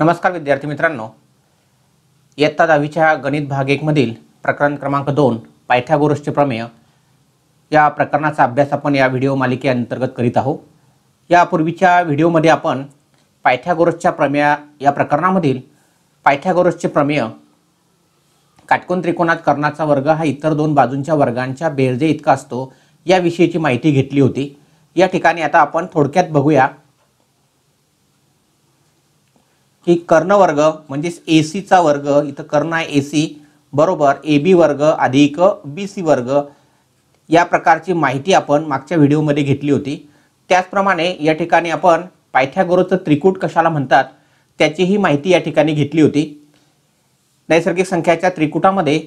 नमस्कार विद्यार्थी मित्रांनो इयत्ता दहावीच्या गणित भाग एकमधील प्रकरण क्रमांक दोन पायथ्यागोरसचे प्रमेय या प्रकरणाचा अभ्यास आपण या व्हिडिओ मालिकेअंतर्गत करीत आहोत यापूर्वीच्या व्हिडिओमध्ये आपण पायथ्यागोरसच्या प्रमेया या प्रकरणामधील पायथ्यागोरसचे प्रमेय काटकोन त्रिकोणात कर्णाचा वर्ग हा इतर दोन बाजूंच्या वर्गांच्या बेरजे इतका असतो याविषयीची माहिती घेतली होती या ठिकाणी आता आपण थोडक्यात बघूया की वर्ग म्हणजेच ए सीचा वर्ग इथं कर्ण आहे ए सी बरोबर ए बी वर्ग अधिक बी सी वर्ग या प्रकारची माहिती आपण मागच्या व्हिडिओमध्ये घेतली होती त्याचप्रमाणे या ठिकाणी आपण पायथ्यागोरचं त्रिकूट कशाला म्हणतात त्याचीही माहिती या ठिकाणी घेतली होती नैसर्गिक संख्याच्या त्रिकुटामध्ये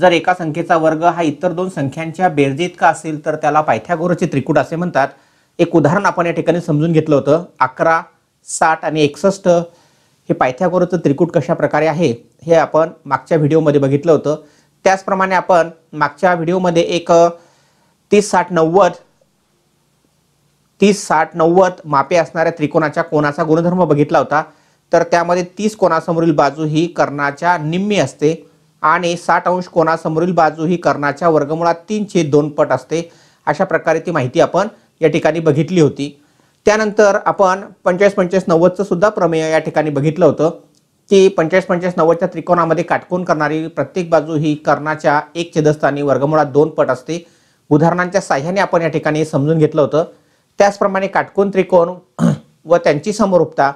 जर एका संख्येचा वर्ग हा इतर दोन संख्यांच्या बेरजेतका असेल तर त्याला पायथ्यागोरचे त्रिकूट असे म्हणतात एक उदाहरण आपण या ठिकाणी समजून घेतलं होतं अकरा साठ आणि एकसष्ट की पायथ्यागोरचं त्रिकूट कशा प्रकारे आहे हे आपण मागच्या व्हिडिओमध्ये बघितलं होतं त्याचप्रमाणे आपण मागच्या व्हिडिओमध्ये एक तीस साठ नव्वद तीस साठ नव्वद मापे असणाऱ्या त्रिकोणाच्या कोणाचा गुणधर्म बघितला होता तर त्यामध्ये तीस कोणासमोरील बाजू ही कर्णाच्या निम्मी असते आणि साठ अंश कोणासमोरील बाजू ही कर्णाच्या वर्गमुळात तीनशे दोन पट असते अशा प्रकारे ती माहिती आपण या ठिकाणी बघितली होती त्यानंतर आपण पंचेचाळीस पंचेचाळीस नव्वदचं सुद्धा प्रमेय या ठिकाणी बघितलं होतं की पंचेचाळीस पंचेचाळीस नव्वदच्या त्रिकोणामध्ये काटकोन करणारी प्रत्येक बाजू ही कर्णाच्या एक छेदस्थानी वर्गमुळात दोन पट असते उदाहरणांच्या साह्याने आपण या ठिकाणी समजून घेतलं होतं त्याचप्रमाणे काटकोन त्रिकोण व त्यांची समरूपता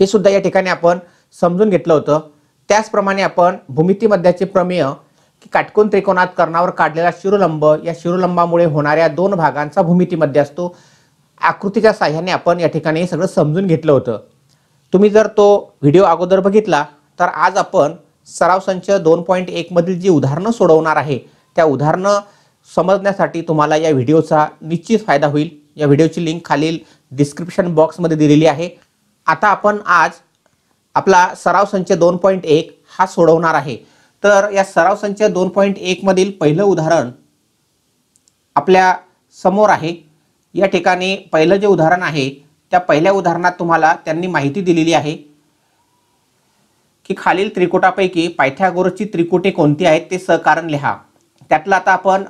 हे सुद्धा या ठिकाणी आपण समजून घेतलं होतं त्याचप्रमाणे आपण भूमितीमध्याचे प्रमेय की काटकोन त्रिकोणात कर्णावर काढलेला शिरोलंब या शिरोलंबामुळे होणाऱ्या दोन भागांचा भूमितीमध्ये असतो आकृतीच्या साह्याने आपण या ठिकाणी सगळं समजून घेतलं होतं तुम्ही जर तो व्हिडिओ अगोदर बघितला तर आज आपण सराव संच दोन पॉईंट एकमधील जी उदाहरणं सोडवणार आहे त्या उदाहरणं समजण्यासाठी तुम्हाला या व्हिडिओचा निश्चित फायदा होईल या व्हिडिओची लिंक खालील डिस्क्रिप्शन बॉक्समध्ये दिलेली आहे आता आपण आज आपला सराव संच दोन पॉईंट एक हा सोडवणार आहे तर या सराव संच दोन पॉईंट एकमधील पहिलं उदाहरण आपल्या समोर आहे या ठिकाणी पहिलं जे उदाहरण आहे त्या पहिल्या उदाहरणात तुम्हाला त्यांनी माहिती दिलेली आहे की खालील त्रिकोटापैकी पायथ्यागोरसची त्रिकोटे कोणती आहेत ते सहकारण लिहा त्यातलं आता आपण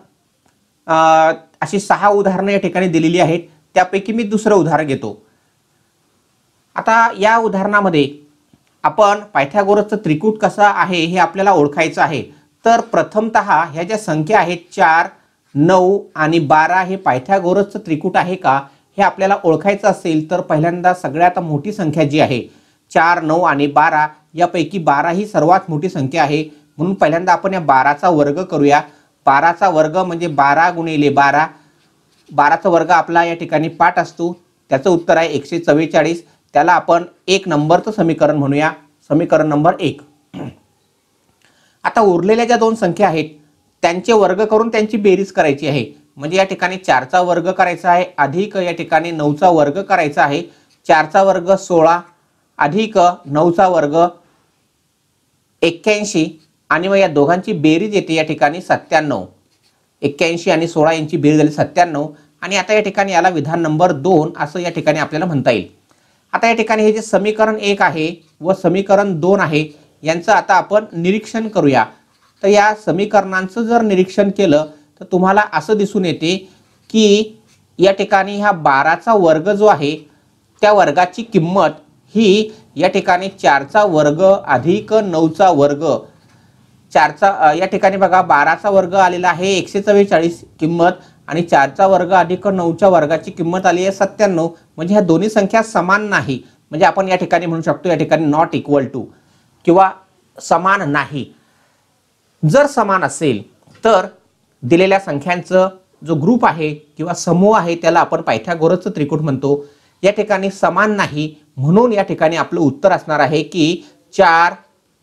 अशी सहा उदाहरणं या ठिकाणी दिलेली आहेत त्यापैकी मी दुसरं उदाहरण घेतो आता या उदाहरणामध्ये आपण पायथ्यागोरसचं त्रिकूट कसं आहे हे आपल्याला ओळखायचं आहे तर प्रथमत ह्या ज्या संख्या आहेत चार नऊ आणि बारा हे पायथ्यागोरसचं त्रिकूट आहे का हे आपल्याला ओळखायचं असेल तर पहिल्यांदा सगळ्यात मोठी संख्या जी आहे चार नऊ आणि बारा यापैकी बारा ही सर्वात मोठी संख्या आहे म्हणून पहिल्यांदा आपण या बाराचा वर्ग करूया बाराचा वर्ग म्हणजे बारा गुणिले बारा बाराचा वर्ग आपला या ठिकाणी पाठ असतो त्याचं उत्तर आहे एकशे चव्वेचाळीस त्याला आपण एक नंबरचं समीकरण म्हणूया समीकरण नंबर एक आता उरलेल्या ज्या दोन संख्या आहेत त्यांचे वर्ग करून त्यांची बेरीज करायची आहे म्हणजे या ठिकाणी चारचा वर्ग करायचा आहे अधिक या ठिकाणी नऊचा वर्ग करायचा आहे चारचा वर्ग सोळा अधिक नऊचा वर्ग एक्क्याऐंशी आणि मग या दोघांची बेरीज येते या ठिकाणी सत्त्याण्णव एक्क्याऐंशी आणि सोळा यांची बेरीज झाली सत्त्याण्णव आणि आता या ठिकाणी याला विधान नंबर दोन असं या ठिकाणी आपल्याला म्हणता येईल आता या ठिकाणी हे जे समीकरण एक आहे व समीकरण दोन आहे यांचं आता आपण निरीक्षण करूया तर या समीकरणांचं जर निरीक्षण केलं तर तुम्हाला असं दिसून येते की या ठिकाणी ह्या बाराचा वर्ग जो आहे त्या वर्गाची किंमत ही या ठिकाणी चारचा वर्ग अधिक नऊचा वर्ग चारचा या ठिकाणी बघा बाराचा वर्ग आलेला आहे एकशे चव्वेचाळीस किंमत आणि चारचा वर्ग अधिक नऊच्या वर्गाची किंमत आली आहे सत्त्याण्णव म्हणजे ह्या दोन्ही संख्या समान नाही म्हणजे आपण या ठिकाणी म्हणू शकतो या ठिकाणी नॉट इक्वल टू किंवा समान नाही जर समान असेल तर दिलेल्या संख्यांचं जो ग्रुप आहे किंवा समूह आहे त्याला आपण पायथ्यागोरसचं त्रिकूट म्हणतो या ठिकाणी समान नाही म्हणून या ठिकाणी आपलं उत्तर असणार आहे की चार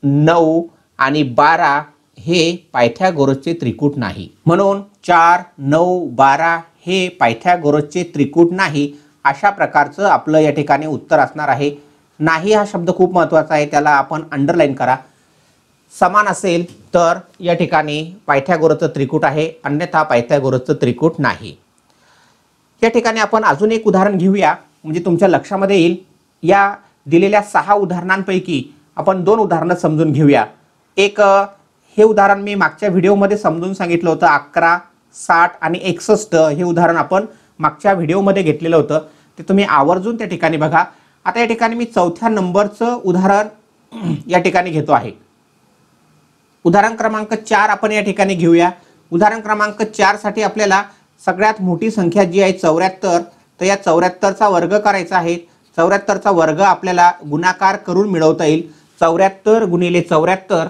नऊ आणि बारा हे पायथ्यागोरसचे त्रिकूट नाही म्हणून चार नऊ बारा हे पायथ्यागोरसचे त्रिकूट नाही अशा प्रकारचं आपलं या ठिकाणी उत्तर असणार आहे नाही हा शब्द खूप महत्त्वाचा आहे त्याला आपण अंडरलाईन करा समान असेल तर या ठिकाणी पायथ्यागोरचं त्रिकूट आहे अन्यथा पायथ्यागोरचं त्रिकूट नाही या ठिकाणी आपण अजून एक उदाहरण घेऊया म्हणजे तुमच्या लक्षामध्ये येईल या दिलेल्या सहा उदाहरणांपैकी आपण दोन उदाहरणं समजून घेऊया एक हे उदाहरण मी मागच्या व्हिडिओमध्ये समजून सांगितलं होतं अकरा साठ आणि एकसष्ट हे उदाहरण आपण मागच्या व्हिडिओमध्ये घेतलेलं होतं ते तुम्ही आवर्जून त्या ठिकाणी बघा आता या ठिकाणी मी चौथ्या नंबरचं उदाहरण या ठिकाणी घेतो आहे उदाहरण क्रमांक चार आपण या ठिकाणी घेऊया उदाहरण क्रमांक साठी आपल्याला सगळ्यात मोठी संख्या जी आहे चौऱ्याहत्तर तर या चौऱ्याहत्तरचा वर्ग करायचा आहे चौऱ्याहत्तरचा वर्ग आपल्याला गुणाकार करून मिळवता येईल चौऱ्याहत्तर गुणिले चौऱ्याहत्तर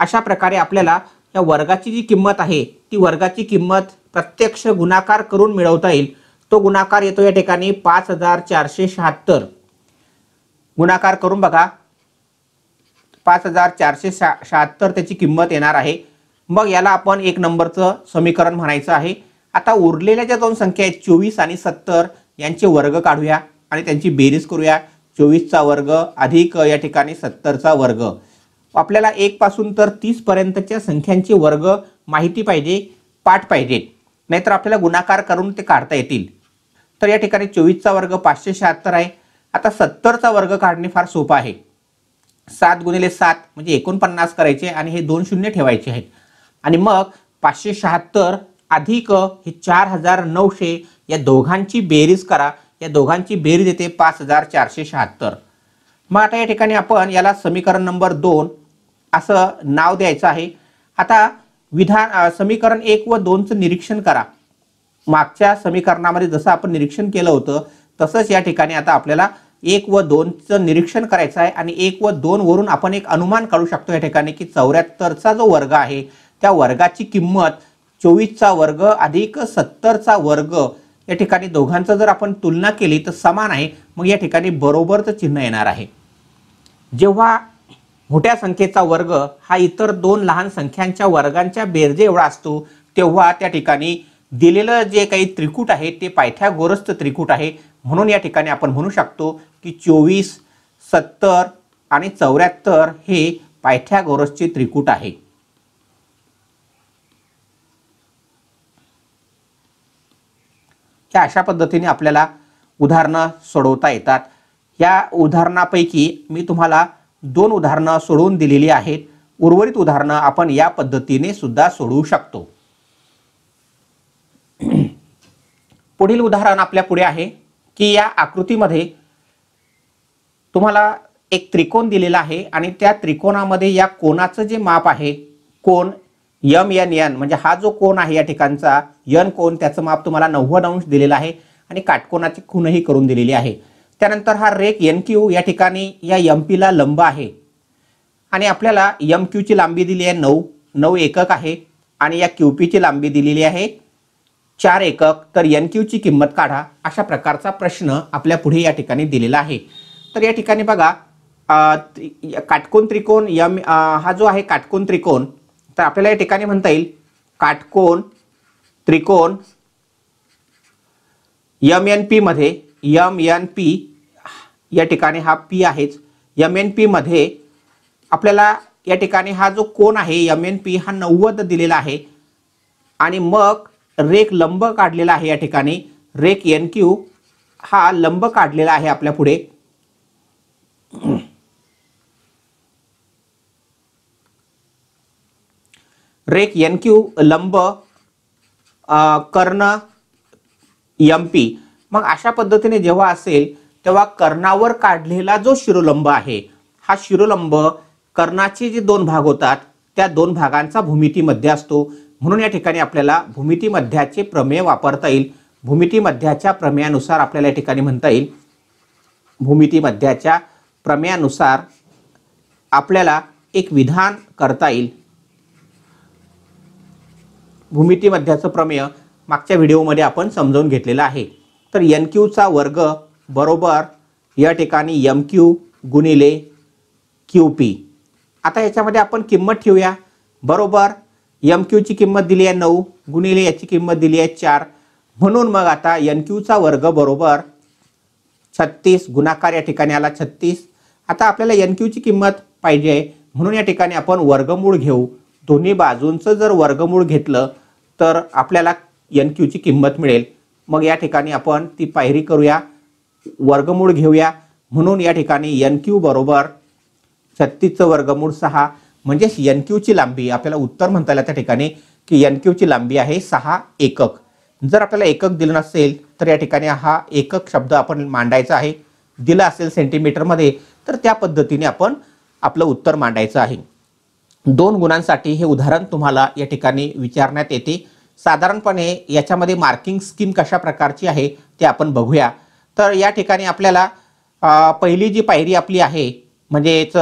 अशा प्रकारे आपल्याला या वर्गाची जी किंमत आहे ती वर्गाची किंमत प्रत्यक्ष गुणाकार करून मिळवता येईल तो गुणाकार येतो या ठिकाणी पाच हजार चारशे शहात्तर गुणाकार करून बघा पाच हजार चारशे शहा शहात्तर त्याची किंमत येणार आहे मग याला आपण एक नंबरचं समीकरण म्हणायचं आहे आता उरलेल्या ज्या दोन संख्या आहेत चोवीस आणि सत्तर यांचे वर्ग काढूया आणि त्यांची बेरीज करूया चोवीसचा वर्ग अधिक या ठिकाणी सत्तरचा वर्ग आपल्याला एकपासून तर तीसपर्यंतच्या संख्यांचे वर्ग माहिती पाहिजे पाठ पाहिजे नाहीतर आपल्याला गुणाकार करून ते काढता येतील तर या ठिकाणी चोवीसचा वर्ग पाचशे शहात्तर आहे आता सत्तरचा वर्ग काढणे फार सोपं आहे सात गुणिले सात म्हणजे एकोणपन्नास करायचे आणि हे दोन शून्य ठेवायचे आहेत आणि मग पाचशे शहात्तर अधिक हे चार हजार नऊशे या दोघांची बेरीज करा या दोघांची बेरीज येते पाच हजार चारशे शहात्तर मग आता या ठिकाणी आपण याला समीकरण नंबर दोन असं नाव द्यायचं आहे आता विधान समीकरण एक व दोनचं निरीक्षण करा मागच्या समीकरणामध्ये जसं आपण निरीक्षण केलं होतं तसंच या ठिकाणी आता आपल्याला एक व दोनचं निरीक्षण करायचं आहे आणि एक व वरून आपण एक अनुमान काढू शकतो या ठिकाणी की चौऱ्याहत्तरचा जो वर्ग आहे त्या वर्गाची किंमत चोवीसचा वर्ग अधिक सत्तरचा वर्ग या ठिकाणी दोघांचा जर आपण तुलना केली तर समान आहे मग या ठिकाणी बरोबरचं चिन्ह येणार आहे जेव्हा मोठ्या संख्येचा वर्ग हा इतर दोन लहान संख्यांच्या वर्गांच्या बेरजे एवढा असतो तेव्हा त्या ठिकाणी दिलेलं जे काही त्रिकूट आहे ते पायथ्यागोरस्त त्रिकूट आहे म्हणून या ठिकाणी आपण म्हणू शकतो की चोवीस सत्तर आणि चौऱ्याहत्तर हे पायथ्यागोरसचे त्रिकूट आहे या अशा पद्धतीने आपल्याला उदाहरणं सोडवता येतात या उदाहरणापैकी मी तुम्हाला दोन उदाहरणं सोडवून दिलेली आहेत उर्वरित उदाहरणं आपण या पद्धतीने सुद्धा सोडवू शकतो पुढील उदाहरण आपल्या पुढे आहे की या आकृतीमध्ये तुम्हाला एक त्रिकोण दिलेला आहे आणि त्या त्रिकोणामध्ये या कोणाचं जे माप आहे कोण यम यन यन म्हणजे हा जो कोण आहे या ठिकाणचा यन कोण त्याचं माप तुम्हाला नव्वद अंश दिलेला आहे आणि काटकोणाची खूनही करून दिलेली आहे त्यानंतर हा रेक एन क्यू या ठिकाणी या यम पीला लंब आहे आणि आपल्याला यम क्यूची लांबी दिली आहे नऊ नऊ एकक आहे आणि या क्यू पीची लांबी दिलेली आहे चार एकक तर एन क्यूची किंमत काढा अशा प्रकारचा प्रश्न आपल्या पुढे या ठिकाणी दिलेला आहे तर या ठिकाणी बघा काटकोन त्रिकोण यम हा जो आहे काटकोन त्रिकोण तर आपल्याला या ठिकाणी म्हणता येईल काटकोन त्रिकोण यम एन मध्ये यम एन पी या ठिकाणी हा पी आहेच यम एन मध्ये आपल्याला या ठिकाणी हा जो कोण आहे यम एन पी हा नव्वद दिलेला आहे आणि मग रेख लंब काढलेला आहे या ठिकाणी रेख एन क्यू हा लंब काढलेला आहे आपल्या पुढे रेक क्यू लंब कर्ण पी मग अशा पद्धतीने जेव्हा असेल तेव्हा कर्णावर काढलेला जो शिरोलंब आहे हा शिरोलंब कर्णाचे जे दोन भाग होतात त्या दोन भागांचा भूमितीमध्ये असतो म्हणून या ठिकाणी आपल्याला भूमिती मध्याचे प्रमेय वापरता येईल भूमिती मध्याच्या प्रमेयानुसार आपल्याला या ठिकाणी म्हणता येईल भूमिती मध्याच्या प्रमेयानुसार आपल्याला एक विधान करता येईल भूमितीमध्याचं प्रमेय मागच्या व्हिडिओमध्ये आपण समजावून घेतलेलं आहे तर यन क्यूचा वर्ग बरोबर या ठिकाणी यम क्यू गुणिले क्यू पी आता याच्यामध्ये आपण किंमत ठेवूया बरोबर यम क्यूची किंमत दिली आहे नऊ गुणिले याची किंमत दिली आहे चार म्हणून मग आता एन क्यूचा वर्ग बरोबर छत्तीस गुणाकार या ठिकाणी आला छत्तीस आता आपल्याला एन क्यूची किंमत पाहिजे म्हणून या ठिकाणी आपण वर्गमूळ घेऊ दोन्ही बाजूंचं जर वर्गमूळ घेतलं तर आपल्याला एन क्यूची किंमत मिळेल मग या ठिकाणी आपण ती पायरी करूया वर्गमूळ घेऊया म्हणून या ठिकाणी एन क्यू बरोबर छत्तीसचं वर्गमूळ सहा म्हणजेच एन क्यूची लांबी आपल्याला उत्तर म्हणता येईल त्या ठिकाणी की एन क्यूची लांबी आहे सहा एकक जर आपल्याला एकक दिलं नसेल तर या ठिकाणी हा एकक शब्द आपण मांडायचा आहे दिला असेल सेंटीमीटरमध्ये तर त्या पद्धतीने आपण आपलं उत्तर मांडायचं आहे दोन गुणांसाठी हे उदाहरण तुम्हाला या ठिकाणी विचारण्यात येते साधारणपणे याच्यामध्ये मार्किंग स्कीम कशा प्रकारची आहे ते आपण बघूया तर या ठिकाणी आपल्याला पहिली जी पायरी आपली आहे म्हणजेच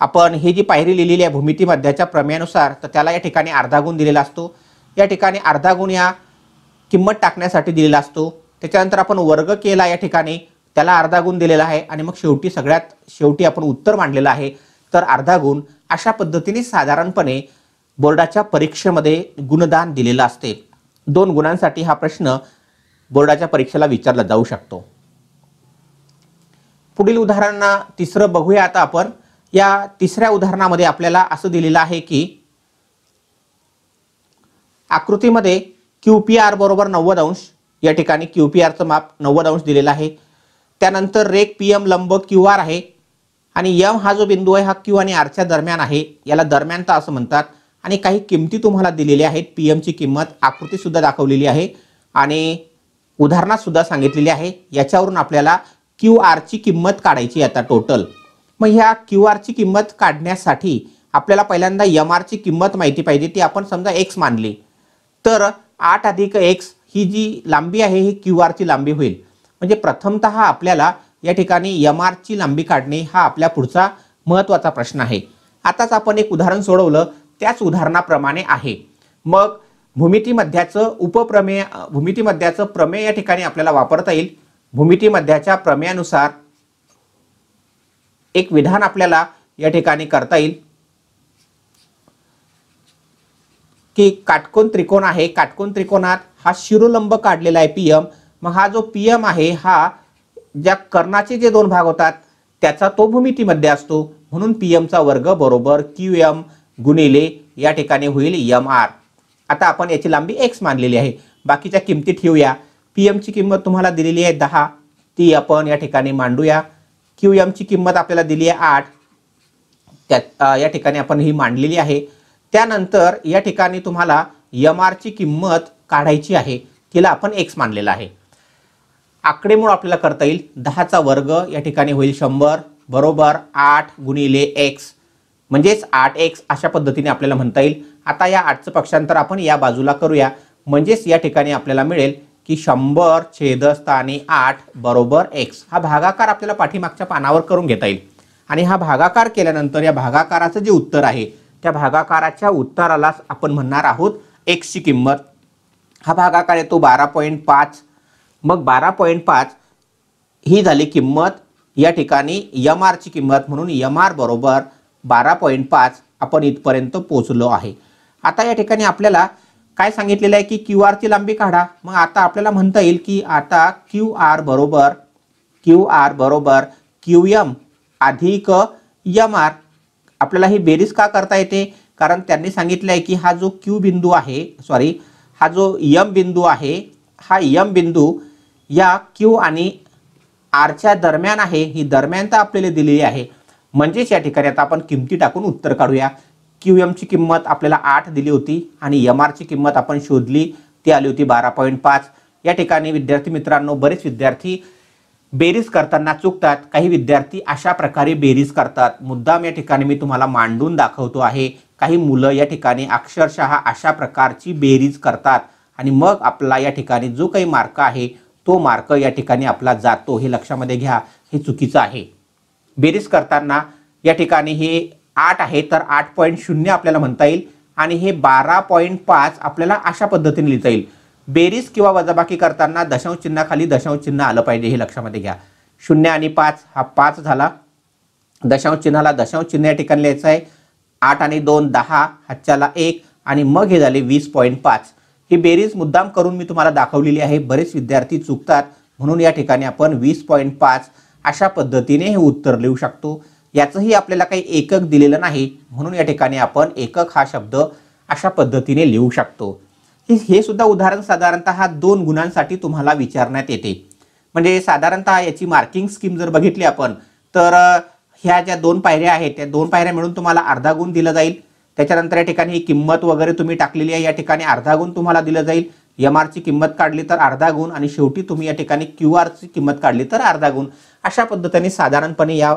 आपण ही जी पायरी लिहिलेली आहे भूमिती मध्याच्या प्रमेयानुसार तर त्याला या ठिकाणी अर्धा गुण दिलेला असतो या ठिकाणी अर्धा गुण या किंमत टाकण्यासाठी दिलेला असतो त्याच्यानंतर आपण वर्ग केला या ठिकाणी त्याला अर्धा गुण दिलेला आहे आणि मग शेवटी सगळ्यात शेवटी आपण उत्तर मांडलेलं आहे तर अर्धा गुण अशा पद्धतीने साधारणपणे बोर्डाच्या परीक्षेमध्ये गुणदान दिलेलं असते दोन गुणांसाठी हा प्रश्न बोर्डाच्या परीक्षेला विचारला जाऊ शकतो पुढील उदाहरणांना तिसरं बघूया आता आपण या तिसऱ्या उदाहरणामध्ये आपल्याला असं दिलेलं आहे की आकृतीमध्ये क्यू पी आर बरोबर नव्वद अंश या ठिकाणी क्यू पी आरचं माप नव्वद अंश दिलेलं आहे त्यानंतर रेक पी एम लंब क्यू आर आहे आणि यम हा जो बिंदू आहे हा क्यू आणि आरच्या दरम्यान आहे याला दरम्यानता असं म्हणतात आणि काही किमती तुम्हाला दिलेल्या आहेत पी एमची किंमत आकृतीसुद्धा दाखवलेली आहे आणि उदाहरणातसुद्धा सांगितलेली आहे याच्यावरून आपल्याला क्यू आरची किंमत काढायची आता टोटल मग ह्या क्यू आरची किंमत काढण्यासाठी आपल्याला पहिल्यांदा यम आरची किंमत माहिती पाहिजे ती आपण समजा एक्स मानली तर आठ अधिक एक्स ही जी लांबी आहे ही क्यू आरची लांबी होईल म्हणजे प्रथमत आपल्याला या ठिकाणी एम आरची लांबी काढणे हा आपल्या पुढचा महत्त्वाचा प्रश्न आहे आताच आपण एक उदाहरण सोडवलं त्याच उदाहरणाप्रमाणे आहे मग मध्याचं उपप्रमेय भूमिती मध्याचं प्रमेय या ठिकाणी आपल्याला वापरता येईल मध्याच्या प्रमेयानुसार एक विधान आपल्याला या ठिकाणी करता येईल की काटकोन त्रिकोण आहे काटकोन त्रिकोणात हा शिरोलंब काढलेला आहे पीएम मग हा जो पी एम आहे हा ज्या कर्णाचे जे दोन भाग होतात त्याचा तो भूमितीमध्ये असतो म्हणून पी एमचा वर्ग बरोबर क्यू एम गुणिले या ठिकाणी होईल एम आर आता आपण याची लांबी एक्स मानलेली आहे बाकीच्या किमती ठेवूया पी एमची किंमत तुम्हाला दिलेली आहे दहा ती आपण या ठिकाणी मांडूया क्यू एमची किंमत आपल्याला दिली आहे आठ त्या या ठिकाणी आपण ही मांडलेली आहे त्यानंतर या ठिकाणी तुम्हाला यम आरची किंमत काढायची आहे तिला आपण एक्स मानलेला आहे आकडेमोड आपल्याला करता येईल दहाचा वर्ग या ठिकाणी होईल शंभर बरोबर आठ गुणिले एक्स म्हणजेच आठ एक्स अशा पद्धतीने आपल्याला म्हणता येईल आता या आठचं पक्षांतर आपण या बाजूला करूया म्हणजेच या ठिकाणी आपल्याला मिळेल की शंभर छेदस्थानी आठ बरोबर एक्स हा भागाकार आपल्याला पाठीमागच्या पानावर करून घेता येईल आणि हा भागाकार केल्यानंतर या भागाकाराचं जे उत्तर आहे त्या भागाकाराच्या उत्तरालाच आपण म्हणणार आहोत एक्सची किंमत हा भागाकार येतो बारा पॉईंट पाच मग बारा पॉईंट पाच ही झाली किंमत या ठिकाणी यम आरची किंमत म्हणून यम आर बरोबर बारा पॉईंट पाच आपण इथपर्यंत पोचलो आहे आता या ठिकाणी आपल्याला काय सांगितलेलं आहे की क्यू ची लांबी काढा मग आता आपल्याला म्हणता येईल की आता क्यू आर बरोबर क्यू आर बरोबर क्यू यम अधिक यम आर आपल्याला ही बेरीज का करता येते कारण त्यांनी सांगितलं आहे की हा जो क्यू बिंदू आहे सॉरी हा जो यम बिंदू आहे हा यम बिंदू या क्यू आणि आरच्या दरम्यान आहे ही दरम्यानता आपल्याला दिलेली आहे म्हणजेच या ठिकाणी आता आपण किमती टाकून उत्तर काढूया क्यू ची किंमत आपल्याला आठ दिली होती आणि एम आरची किंमत आपण शोधली ती आली होती बारा पॉईंट पाच या ठिकाणी विद्यार्थी मित्रांनो बरेच विद्यार्थी बेरीज करताना चुकतात काही विद्यार्थी अशा प्रकारे बेरीज करतात मुद्दाम या ठिकाणी मी तुम्हाला मांडून दाखवतो आहे काही मुलं या ठिकाणी अक्षरशः अशा प्रकारची बेरीज करतात आणि मग आपला या ठिकाणी जो काही मार्क आहे तो मार्क या ठिकाणी आपला जातो हे लक्षामध्ये घ्या हे चुकीचं आहे बेरीज करताना या ठिकाणी हे आठ आहे तर आठ पॉईंट शून्य आपल्याला म्हणता येईल आणि हे बारा पॉईंट पाच आपल्याला अशा पद्धतीने लिहिता येईल बेरीज किंवा वजाबाकी करताना दशांश चिन्हाखाली दशांश चिन्ह आलं पाहिजे हे लक्षामध्ये घ्या शून्य आणि पाच हा पाच झाला दशांश चिन्हाला दशांश चिन्ह या ठिकाणी लिहायचं आहे आठ आणि दोन दहा हच्च्याला एक आणि मग हे झाले वीस पॉईंट पाच ही बेरीज मुद्दाम करून मी तुम्हाला दाखवलेली आहे बरेच विद्यार्थी चुकतात म्हणून या ठिकाणी आपण वीस पॉईंट पाच अशा पद्धतीने हे उत्तर लिहू शकतो याचंही आपल्याला काही एकक दिलेलं नाही म्हणून या ठिकाणी आपण एकक हा शब्द अशा पद्धतीने लिहू शकतो हे सुद्धा उदाहरण साधारणतः दोन गुणांसाठी तुम्हाला विचारण्यात येते म्हणजे साधारणतः याची मार्किंग स्कीम जर बघितली आपण तर ह्या ज्या दोन पायऱ्या आहेत त्या दोन पायऱ्या मिळून तुम्हाला अर्धा गुण दिला जाईल त्याच्यानंतर या ठिकाणी ही किंमत वगैरे तुम्ही टाकलेली आहे या ठिकाणी अर्धा गुण तुम्हाला दिलं जाईल एम आरची किंमत काढली तर अर्धा गुण आणि शेवटी तुम्ही या ठिकाणी क्यू आरची किंमत काढली तर अर्धा गुण अशा पद्धतीने साधारणपणे या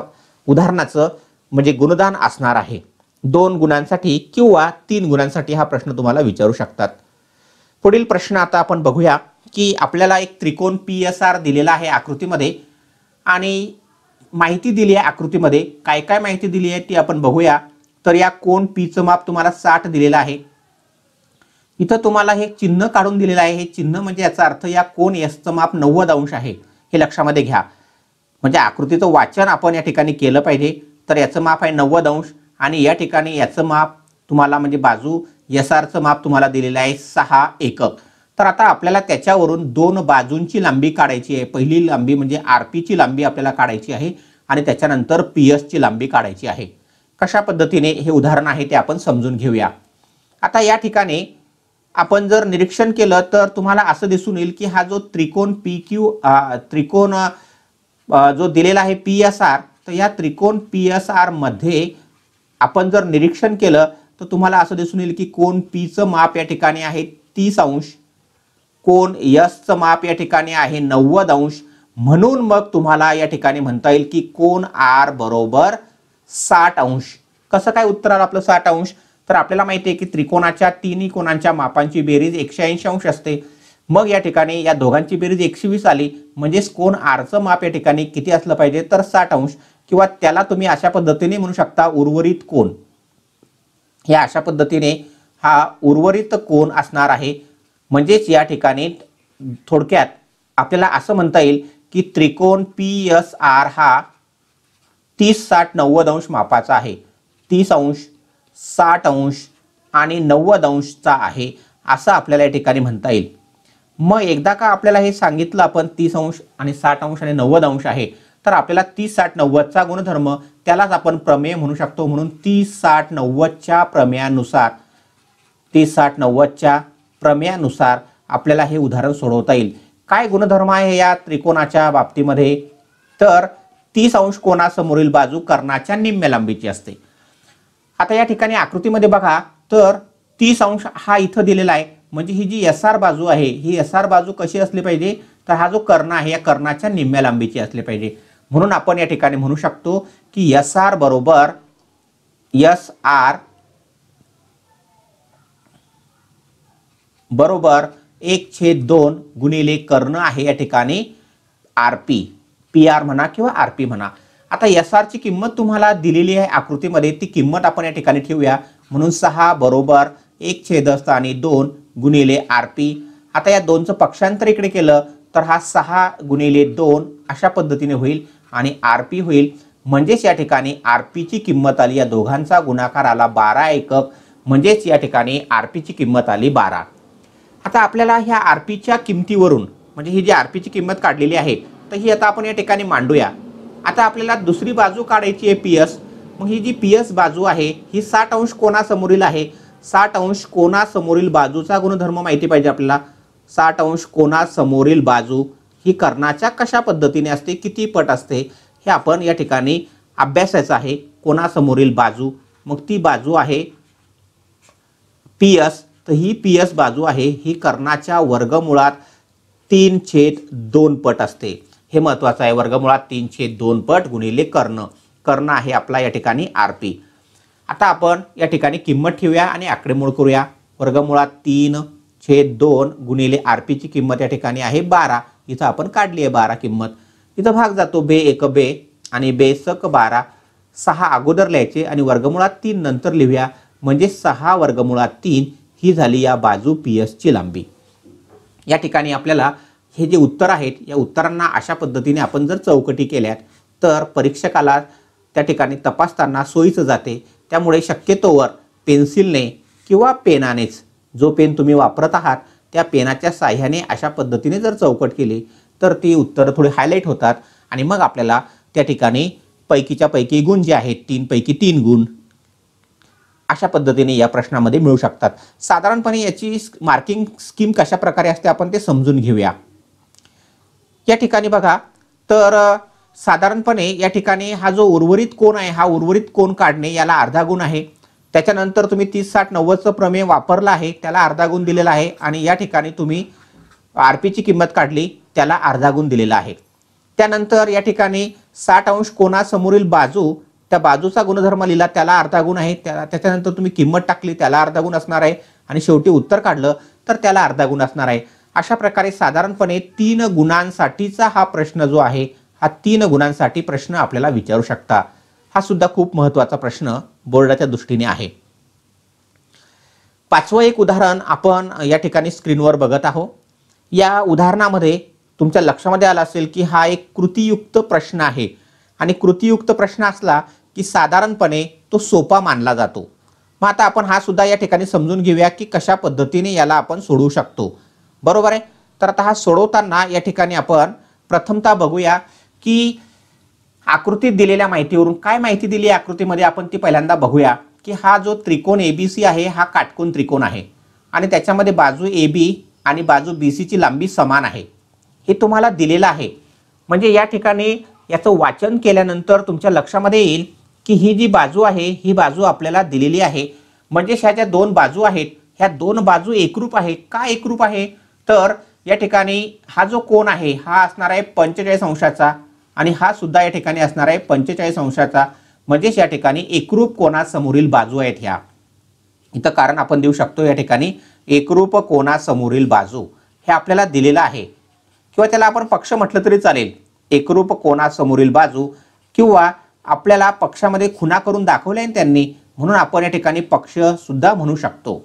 उदाहरणाचं म्हणजे गुणदान असणार आहे दोन गुणांसाठी किंवा तीन गुणांसाठी हा प्रश्न तुम्हाला विचारू शकतात पुढील प्रश्न आता आपण बघूया की आपल्याला एक त्रिकोण पी एस आर दिलेला आहे आकृतीमध्ये आणि माहिती दिली आहे आकृतीमध्ये काय काय माहिती दिली आहे ती आपण बघूया तर या कोण पीचं माप तुम्हाला साठ दिलेलं आहे इथं तुम्हाला हे चिन्ह काढून दिलेलं आहे हे चिन्ह म्हणजे याचा अर्थ या कोण एसचं माप नव्वद अंश आहे हे लक्षामध्ये घ्या म्हणजे आकृतीचं वाचन आपण या ठिकाणी केलं पाहिजे तर याचं माप आहे नव्वद अंश आणि या ठिकाणी याचं माप तुम्हाला म्हणजे बाजू एस आरचं माप तुम्हाला दिलेलं आहे सहा एकक तर आता आपल्याला त्याच्यावरून दोन बाजूंची लांबी काढायची आहे पहिली लांबी म्हणजे आर पीची लांबी आपल्याला काढायची आहे आणि त्याच्यानंतर पी एसची लांबी काढायची आहे कशा पद्धतीने हे उदाहरण आहे ते आपण समजून घेऊया आता या ठिकाणी आपण जर निरीक्षण केलं तर तुम्हाला असं दिसून येईल की हा जो त्रिकोण पी क्यू त्रिकोण जो दिलेला आहे पी एस आर तर या त्रिकोण पी एस आरमध्ये आपण जर निरीक्षण केलं तर तुम्हाला असं दिसून येईल की कोण पीचं माप या ठिकाणी आहे तीस अंश कोण यसचं माप या ठिकाणी आहे नव्वद अंश म्हणून मग तुम्हाला या ठिकाणी म्हणता येईल की कोण आर बरोबर साठ अंश कसं काय उत्तर आलं आपलं साठ अंश तर आपल्याला माहिती आहे की त्रिकोणाच्या तिन्ही कोणांच्या मापांची बेरीज एकशे ऐंशी अंश असते मग या ठिकाणी या दोघांची बेरीज एकशे वीस आली म्हणजेच कोण आरचं माप या ठिकाणी किती असलं पाहिजे तर साठ अंश किंवा त्याला तुम्ही अशा पद्धतीने म्हणू शकता उर्वरित कोण या अशा पद्धतीने हा उर्वरित कोण असणार आहे म्हणजेच या ठिकाणी थोडक्यात आपल्याला असं म्हणता येईल की त्रिकोण पी एस आर हा तीस साठ नव्वद अंश मापाचा आहे तीस अंश साठ अंश आणि नव्वद अंशचा आहे असं आपल्याला या ठिकाणी म्हणता येईल मग एकदा का आपल्याला हे सांगितलं आपण तीस अंश आणि साठ अंश आणि नव्वद अंश आहे तर आपल्याला तीस साठ नव्वदचा गुणधर्म त्यालाच आपण प्रमेय म्हणू शकतो म्हणून तीस साठ नव्वदच्या प्रमेयानुसार तीस साठ नव्वदच्या प्रमेयानुसार आपल्याला हे उदाहरण सोडवता येईल काय गुणधर्म आहे या त्रिकोणाच्या बाबतीमध्ये तर तीस अंश कोणासमोरील बाजू कर्णाच्या निम्म्या लांबीची असते आता या ठिकाणी आकृतीमध्ये बघा तर तीस अंश हा इथं दिलेला आहे म्हणजे ही जी एस आर बाजू आहे ही एस आर बाजू कशी असली पाहिजे तर हा जो कर्ण आहे या कर्णाच्या निम्म्या लांबीची असली पाहिजे म्हणून आपण या ठिकाणी म्हणू शकतो की एस आर बरोबर एस आर बरोबर एक छेद दोन गुणिले कर्ण आहे या ठिकाणी आर पी पी आर म्हणा किंवा आर पी म्हणा आता एस आरची किंमत तुम्हाला दिलेली आहे आकृतीमध्ये ती किंमत आपण या ठिकाणी ठेवूया म्हणून सहा बरोबर एक आणि दोन गुणिले आर पी आता या दोनचं पक्षांतर इकडे केलं तर हा सहा गुणिले दोन अशा पद्धतीने होईल आणि आर पी होईल म्हणजेच या ठिकाणी आर पीची किंमत आली या दोघांचा गुणाकार आला बारा एकक म्हणजेच या ठिकाणी आर पीची किंमत आली बारा आता आपल्याला ह्या आर पीच्या किमतीवरून म्हणजे ही जी आर पीची किंमत काढलेली आहे तर ही आता आपण या ठिकाणी मांडूया आता आपल्याला दुसरी बाजू काढायची आहे पी एस मग ही जी पी एस बाजू आहे ही साठ अंश कोणासमोरील आहे साठ अंश कोणासमोरील बाजूचा गुणधर्म माहिती पाहिजे आपल्याला साठ अंश कोणासमोरील बाजू ही कर्णाच्या कशा पद्धतीने असते किती पट असते हे आपण या ठिकाणी अभ्यासायचं आहे कोणासमोरील बाजू मग ती बाजू आहे पी एस तर ही पी एस बाजू आहे ही कर्णाच्या वर्गमुळात तीन छेद दोन पट असते हे महत्त्वाचं आहे वर्गमुळात तीनशे दोन पट गुणिले कर्ण कर्ण आहे आपला या ठिकाणी आर पी आता आपण या ठिकाणी किंमत ठेवूया आणि आकडेमोड करूया वर्गमुळात तीन छेद दोन गुणिले आर पीची किंमत या ठिकाणी आहे बारा इथं आपण काढली आहे बारा किंमत इथं भाग जातो बे एक बे आणि बे सक बारा सहा अगोदर लिहायचे आणि वर्गमुळात तीन नंतर लिहूया म्हणजे सहा वर्गमुळात तीन ही झाली या बाजू पी एसची लांबी या ठिकाणी आपल्याला हे जे उत्तर आहेत या उत्तरांना अशा पद्धतीने आपण जर चौकटी केल्यात तर परीक्षकाला त्या ठिकाणी तपासताना सोयीचं जाते त्यामुळे शक्यतोवर पेन्सिलने किंवा पेनानेच जो पेन तुम्ही वापरत आहात त्या पेनाच्या साह्याने अशा पद्धतीने जर चौकट केली तर ती उत्तरं थोडी हायलाईट होतात आणि मग आपल्याला त्या ठिकाणी पैकीच्या पैकी गुण जे आहेत तीनपैकी तीन गुण अशा पद्धतीने या प्रश्नामध्ये मिळू शकतात साधारणपणे याची मार्किंग स्कीम कशा प्रकारे असते आपण ते समजून घेऊया या ठिकाणी बघा तर साधारणपणे या ठिकाणी हा जो उर्वरित कोण आहे हा उर्वरित कोण काढणे याला अर्धा गुण आहे त्याच्यानंतर तुम्ही तीस साठ नव्वदचं प्रमेय वापरला आहे त्याला अर्धा गुण दिलेला आहे आणि या ठिकाणी तुम्ही आर पीची किंमत काढली त्याला अर्धा गुण दिलेला आहे त्यानंतर या ठिकाणी साठ अंश कोणासमोरील बाजू त्या बाजूचा गुणधर्म लिहिला त्याला अर्धा गुण आहे त्याला त्याच्यानंतर तुम्ही किंमत टाकली त्याला अर्धा गुण असणार आहे आणि शेवटी उत्तर काढलं तर त्याला अर्धा गुण असणार आहे अशा प्रकारे साधारणपणे तीन गुणांसाठीचा हा प्रश्न जो आहे हा तीन गुणांसाठी प्रश्न आपल्याला विचारू शकता हा सुद्धा खूप महत्त्वाचा प्रश्न बोर्डाच्या दृष्टीने आहे पाचवं एक उदाहरण आपण या ठिकाणी स्क्रीनवर बघत आहोत या उदाहरणामध्ये तुमच्या लक्षामध्ये आलं असेल की हा एक कृतीयुक्त प्रश्न आहे आणि कृतीयुक्त प्रश्न असला की साधारणपणे तो सोपा मानला जातो मग आता आपण हा सुद्धा या ठिकाणी समजून घेऊया की कशा पद्धतीने याला आपण सोडवू शकतो बरोबर आहे तर आता हा सोडवताना या ठिकाणी आपण प्रथमतः बघूया की आकृतीत दिलेल्या माहितीवरून काय माहिती दिली आकृतीमध्ये आपण ती पहिल्यांदा बघूया की हा जो त्रिकोण ए बी सी आहे हा काटकोन त्रिकोण आहे आणि त्याच्यामध्ये बाजू ए बी आणि बाजू बी सीची लांबी समान आहे हे तुम्हाला दिलेलं आहे म्हणजे या ठिकाणी याचं वाचन केल्यानंतर तुमच्या लक्षामध्ये येईल की ही जी बाजू आहे ही बाजू आपल्याला दिलेली आहे म्हणजे ह्या ज्या दोन बाजू आहेत ह्या दोन बाजू एकरूप आहे का एकरूप आहे तर या ठिकाणी हा जो कोण आहे हा असणार आहे पंचेचाळीस अंशाचा आणि हा सुद्धा या ठिकाणी असणार आहे पंचेचाळीस अंशाचा म्हणजेच या ठिकाणी एकरूप कोणासमोरील बाजू आहेत ह्या इथं कारण आपण देऊ शकतो या ठिकाणी एकरूप कोणासमोरील बाजू हे आपल्याला दिलेलं आहे किंवा त्याला आपण पक्ष म्हटलं तरी चालेल एकरूप कोणासमोरील बाजू किंवा आपल्याला पक्षामध्ये खुना करून दाखवले त्यांनी म्हणून आपण या ठिकाणी पक्ष सुद्धा म्हणू शकतो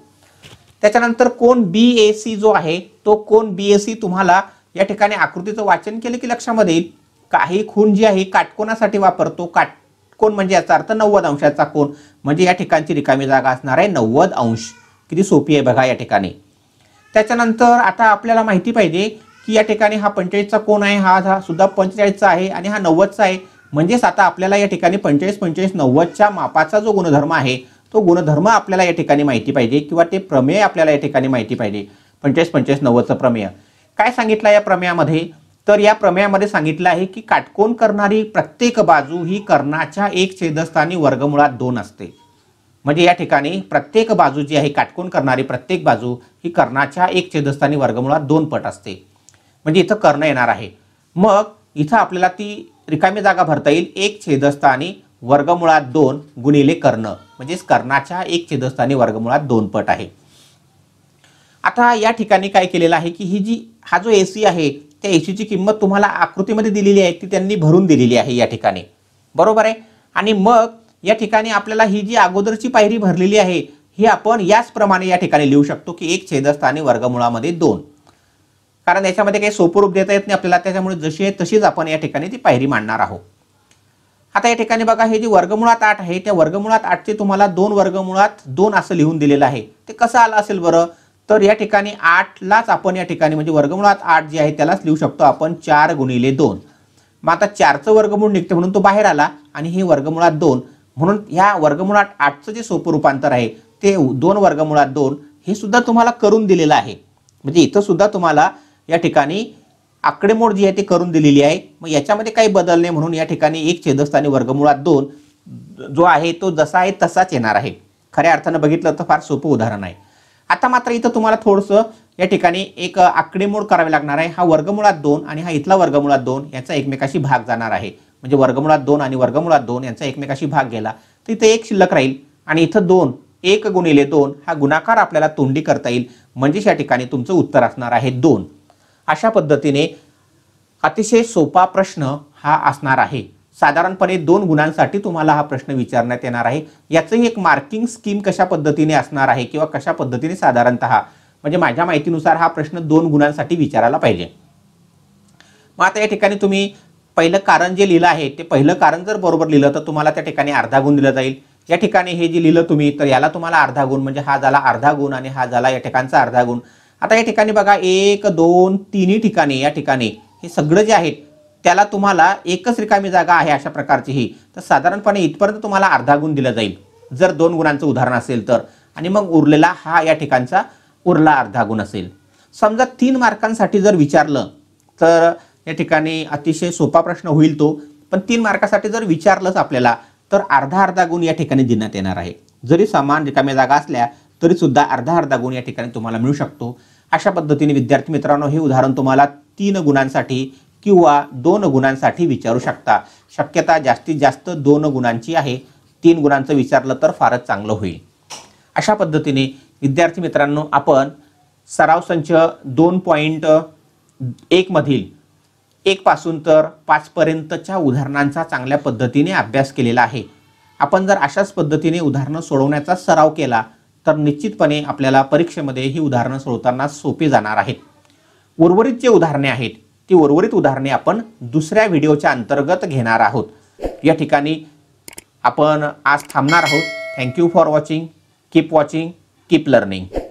त्याच्यानंतर कोण बी ए सी जो आहे तो कोण बी ए सी तुम्हाला या ठिकाणी आकृतीचं वाचन केलं की लक्षामध्ये येईल काही खून जी आहे काटकोणासाठी वापरतो काटकोण म्हणजे याचा अर्थ नव्वद अंशाचा कोण म्हणजे या ठिकाणची रिकामी जागा असणार आहे नव्वद अंश किती सोपी आहे बघा या ठिकाणी त्याच्यानंतर आता आपल्याला माहिती पाहिजे की या ठिकाणी हा पंचेचाळीसचा कोण आहे हा हा सुद्धा पंचेचाळीसचा आहे आणि हा नव्वदचा आहे म्हणजेच आता आपल्याला या ठिकाणी पंचेचाळीस पंचेचाळीस नव्वदच्या मापाचा जो गुणधर्म आहे तो गुणधर्म आपल्याला या ठिकाणी माहिती पाहिजे किंवा ते प्रमेय आपल्याला या ठिकाणी माहिती पाहिजे पंचेस पंचेचाळीस नव्वदचं प्रमेय काय सांगितलं या प्रमेयामध्ये तर या प्रमेयामध्ये सांगितलं आहे की काटकोण करणारी प्रत्येक बाजू ही कर्णाच्या एक छेदस्थानी वर्गमुळात दोन असते म्हणजे या ठिकाणी प्रत्येक बाजू जी आहे काटकोण करणारी प्रत्येक बाजू ही कर्णाच्या एक छेदस्थानी वर्गमुळात दोन पट असते म्हणजे इथं कर्ण येणार आहे मग इथं आपल्याला ती रिकामी जागा भरता येईल एक छेदस्थानी वर्गमुळात दोन गुणिले कर्ण म्हणजेच कर्णाच्या एक छेदस्थानी वर्गमुळात दोन पट आहे आता या ठिकाणी काय केलेलं आहे की ही जी हा जो एसी आहे त्या एसीची किंमत तुम्हाला आकृतीमध्ये दिलेली आहे ती त्यांनी भरून दिलेली आहे या ठिकाणी बरोबर आहे आणि मग या ठिकाणी आपल्याला ही जी अगोदरची पायरी भरलेली आहे ही आपण याचप्रमाणे या ठिकाणी लिहू शकतो की एक छेदस्थानी वर्गमुळामध्ये दोन कारण याच्यामध्ये काही सोपं रूप देता येत नाही आपल्याला त्याच्यामुळे जशी आहे तशीच आपण या ठिकाणी ती पायरी मांडणार आहोत आता या ठिकाणी बघा हे जे वर्गमुळात आठ आहे त्या वर्गमुळात आठचे तुम्हाला दोन वर्गमुळात दोन असं लिहून दिलेलं आहे ते कसं आलं असेल बरं तर या ठिकाणी आठलाच आपण या ठिकाणी म्हणजे वर्गमुळात आठ जे आहे त्यालाच लिहू शकतो आपण चार गुणिले दोन मग आता चारचं वर्गमूळ निघते म्हणून तो बाहेर आला आणि हे वर्गमुळात दोन म्हणून ह्या वर्गमुळात आठचं जे सोपं रूपांतर आहे ते दोन वर्गमुळात दोन हे सुद्धा तुम्हाला करून दिलेलं आहे म्हणजे इथं सुद्धा तुम्हाला या ठिकाणी आकडेमोड जी आहे ती करून दिलेली आहे मग याच्यामध्ये काही बदल नाही म्हणून या ठिकाणी एक छेदस्थानी वर्गमुळात दोन जो आहे तो जसा आहे तसाच येणार आहे खऱ्या अर्थानं बघितलं तर फार सोपं उदाहरण आहे आता मात्र इथं तुम्हाला थोडंसं या ठिकाणी एक आकडेमोड करावी लागणार आहे हा वर्गमुळात दोन आणि हा इथला वर्गमुळात दोन याचा एकमेकाशी भाग जाणार आहे म्हणजे वर्गमुळात दोन आणि वर्गमुळात दोन यांचा एकमेकाशी भाग गेला तर इथे एक शिल्लक राहील आणि इथं दोन एक गुणिले दोन हा गुणाकार आपल्याला तोंडी करता येईल म्हणजेच या ठिकाणी तुमचं उत्तर असणार आहे दोन अशा पद्धतीने अतिशय सोपा प्रश्न हा असणार आहे साधारणपणे दोन गुणांसाठी तुम्हाला हा प्रश्न विचारण्यात येणार आहे याचंही एक मार्किंग स्कीम कशा पद्धतीने असणार आहे किंवा कशा पद्धतीने साधारणत म्हणजे माझ्या माहितीनुसार हा प्रश्न दोन गुणांसाठी विचारायला पाहिजे मग आता या ठिकाणी तुम्ही पहिलं कारण जे लिहिलं आहे ते पहिलं कारण जर बरोबर लिहिलं तर तुम्हाला त्या ठिकाणी अर्धा गुण दिला जाईल या ठिकाणी हे जे लिहिलं तुम्ही तर याला तुम्हाला अर्धा गुण म्हणजे हा झाला अर्धा गुण आणि हा झाला या ठिकाणचा अर्धा गुण आता या ठिकाणी बघा एक दोन तिन्ही ठिकाणी या ठिकाणी हे सगळं जे आहेत त्याला तुम्हाला एकच रिकामी जागा आहे अशा प्रकारची ही तर साधारणपणे इथपर्यंत तुम्हाला अर्धा गुण दिला जाईल जर दोन गुणांचं उदाहरण असेल तर आणि मग उरलेला हा या ठिकाणचा उरला अर्धा गुण असेल समजा तीन मार्कांसाठी जर विचारलं तर या ठिकाणी अतिशय सोपा प्रश्न होईल तो पण तीन मार्कासाठी जर विचारलंच आपल्याला तर अर्धा अर्धा गुण या ठिकाणी देण्यात येणार आहे जरी समान रिकाम्या जागा असल्या तरी सुद्धा अर्धा अर्धा गुण या ठिकाणी तुम्हाला मिळू शकतो अशा पद्धतीने विद्यार्थी मित्रांनो हे उदाहरण तुम्हाला तीन गुणांसाठी किंवा दोन गुणांसाठी विचारू शकता शक्यता जास्तीत जास्त दोन गुणांची आहे तीन गुणांचं विचारलं तर फारच चांगलं होईल अशा पद्धतीने विद्यार्थी मित्रांनो आपण सराव संच दोन पॉईंट एकमधील एकपासून तर पाचपर्यंतच्या उदाहरणांचा चांगल्या पद्धतीने अभ्यास केलेला आहे आपण जर अशाच पद्धतीने उदाहरणं सोडवण्याचा सराव केला तर निश्चितपणे आपल्याला परीक्षेमध्ये ही उदाहरणं सोडवताना सोपी जाणार आहेत उर्वरित जे उदाहरणे आहेत ती उर्वरित उदाहरणे आपण दुसऱ्या व्हिडिओच्या अंतर्गत घेणार आहोत या ठिकाणी आपण आज थांबणार आहोत thank you for watching keep watching keep learning